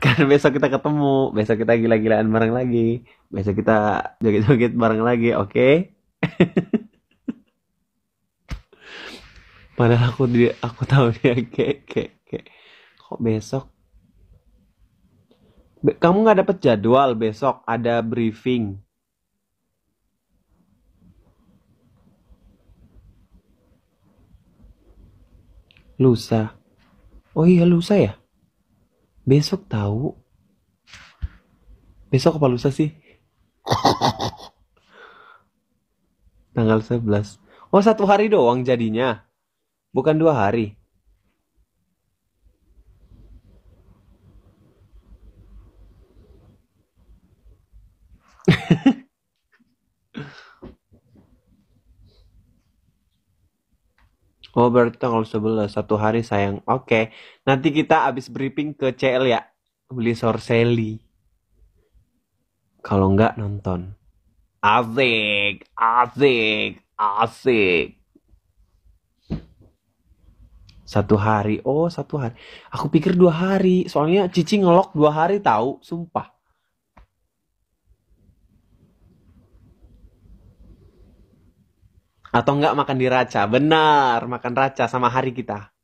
karena besok kita ketemu besok kita gila-gilaan bareng lagi besok kita joget-joget bareng lagi oke okay? padahal aku dia aku tahu dia kayak kayak kayak kok besok Be kamu nggak dapet jadwal besok ada briefing lusa oh iya lusa ya besok tahu besok apa lusa sih tanggal 11 oh satu hari doang jadinya bukan dua hari Oh berarti tanggal 11 satu hari sayang. Oke, nanti kita abis briefing ke CL ya beli sorseli. Kalau enggak nonton. Asik, asik, asik. Satu hari, oh satu hari. Aku pikir dua hari, soalnya Cici ngelok dua hari tahu, sumpah. Atau enggak makan di raca. Benar, makan raca sama hari kita.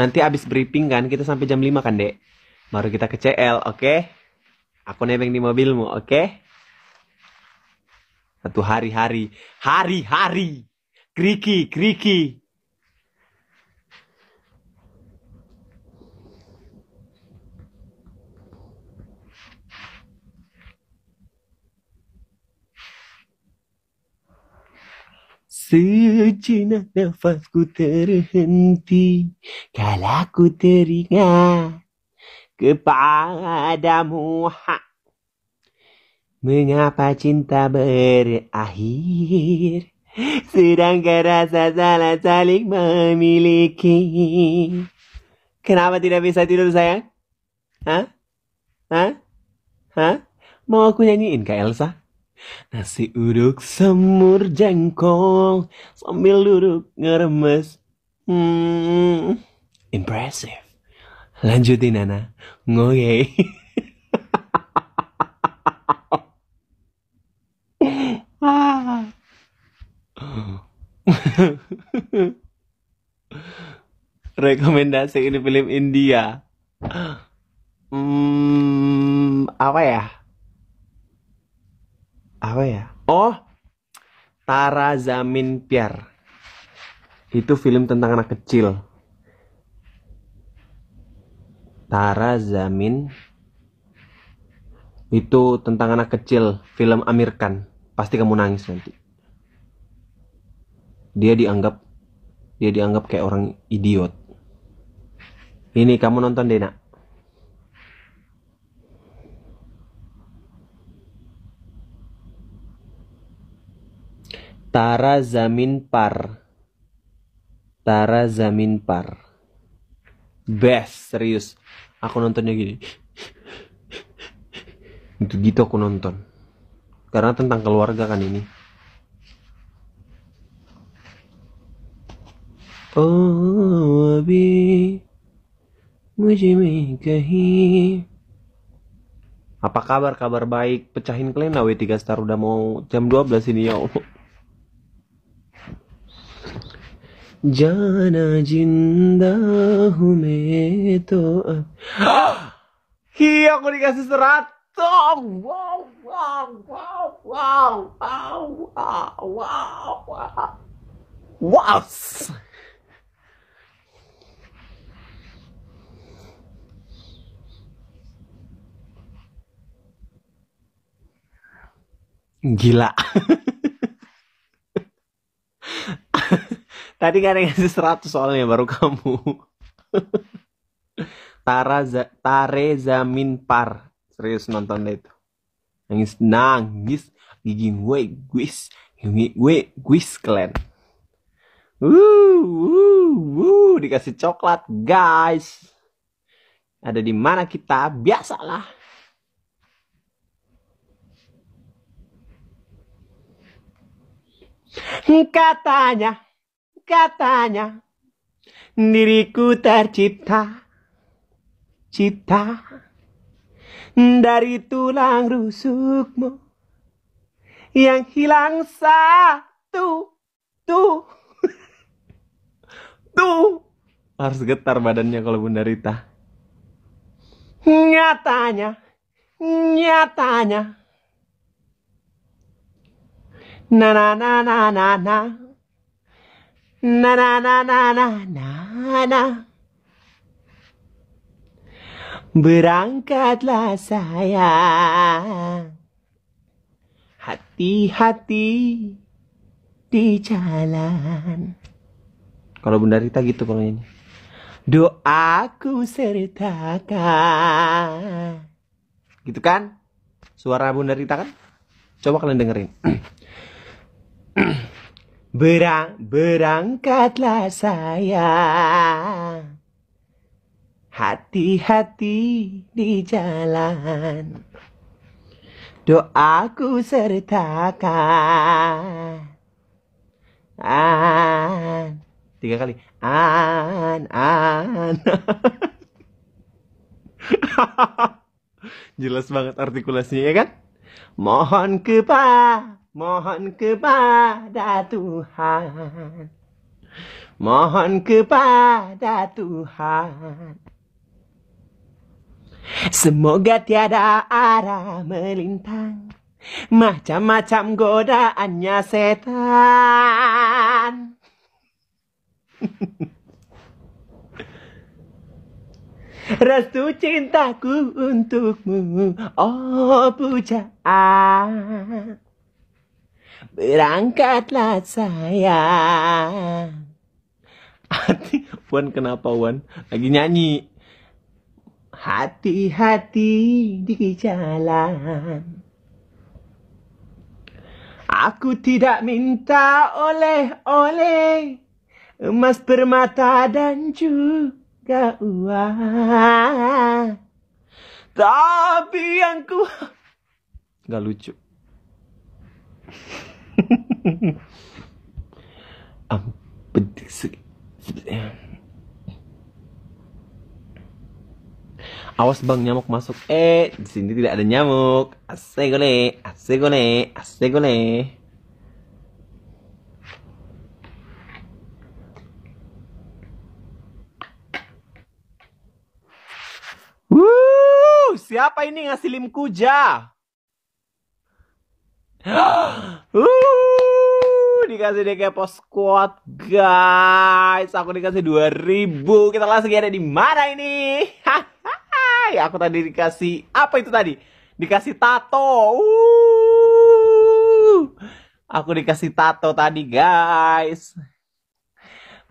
Nanti abis briefing kan, kita sampai jam 5 kan, Dek. Baru kita ke CL, oke? Okay? Aku nebeng di mobilmu, oke? Okay? Satu hari-hari. Hari-hari. Kriki, kriki. Sejenak nafasku terhenti Kala ku teringat Kepadamu ha. Mengapa cinta berakhir Sedangkan rasa salah saling memiliki Kenapa tidak bisa tidur sayang? Hah? Hah? Hah? Mau aku nyanyiin Kak Elsa? Nasi uduk semur jengkol sambil duduk ngeremes. Hmm, impressive. Lanjutin Nana. ngoye Rekomendasi ini film India. Hmm, apa ya? apa ya oh Tara Zamin Piar itu film tentang anak kecil Tara Zamin itu tentang anak kecil film Amir Khan pasti kamu nangis nanti dia dianggap dia dianggap kayak orang idiot ini kamu nonton deh nak Tara Zamin Par. Tara Zamin Par. Best, serius. Aku nontonnya gini. Itu gitu aku nonton. Karena tentang keluarga kan ini. Oh, abi. Mujimikahi. kehi. Apa kabar? Kabar baik. Pecahin kalian W3 Star udah mau jam 12 ini ya Allah. जाना जिंदा हूँ मैं तो अब iya, aku dikasih seratus wow wow wow wow wow wow wow wow wow gila Tadi gak ada yang ngasih 100 soalnya baru kamu. Tara Tareza Par serius nonton deh itu nangis nangis gigi gue guis gigi gue guis kalian wuh, dikasih coklat guys ada di mana kita biasalah katanya Katanya diriku tercipta cipta dari tulang rusukmu yang hilang satu tuh tuh harus getar badannya kalau Bunda Rita nyatanya nyatanya na na na na na, na na na na na na na na Berangkatlah sayang Hati-hati di jalan Kalau Bunda Rita gitu kalau ini Doaku sertakan Gitu kan? Suara Bunda Rita kan? Coba kalian dengerin Berang, berangkatlah saya Hati-hati di jalan Doaku sertakan An Tiga kali An, an Jelas banget artikulasinya ya kan Mohon kepada Mohon kepada Tuhan. Mohon kepada Tuhan. Semoga tiada arah melintang. Macam-macam godaannya setan. Restu cintaku untukmu, oh pujaan berangkatlah sayang. Hati, Wan kenapa Wan? Lagi nyanyi. Hati-hati di jalan. Aku tidak minta oleh-oleh emas permata dan juga uang. Tapi yang ku... Gak lucu. Ang Awas bang nyamuk masuk. Eh, di sini tidak ada nyamuk. Asegole, asegole, asegole. Wuh, siapa ini ngasih lim kuja? Wuh dikasih deh Pos Squad, guys. Aku dikasih 2000. Kita langsung ada di mana ini? ya, aku tadi dikasih apa itu tadi? Dikasih tato. Uh. Aku dikasih tato tadi, guys.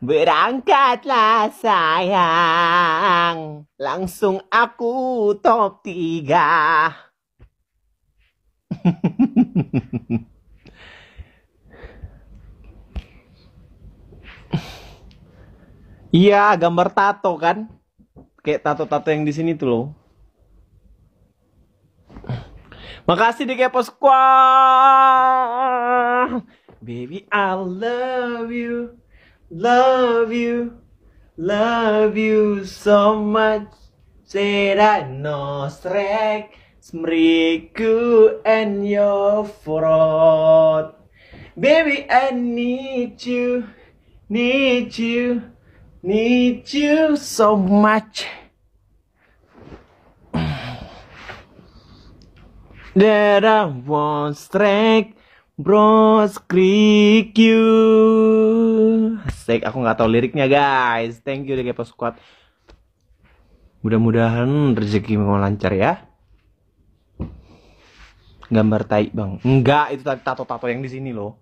Berangkatlah sayang, langsung aku top 3. Iya, gambar tato kan? Kayak tato-tato yang di sini tuh loh. Makasih di Kepo Squad. Baby, I love you. Love you. Love you so much. Será nostrek smriku and your fraud. Baby, I need you. Need you. Need you so much. That I won't strike Bros Creek you Sek aku nggak tahu liriknya guys Thank you DGP Squad Mudah-mudahan rezeki mau lancar ya Gambar tai bang Enggak, itu tato-tato yang di sini loh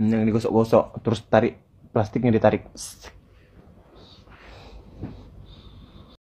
Yang digosok-gosok Terus tarik plastiknya ditarik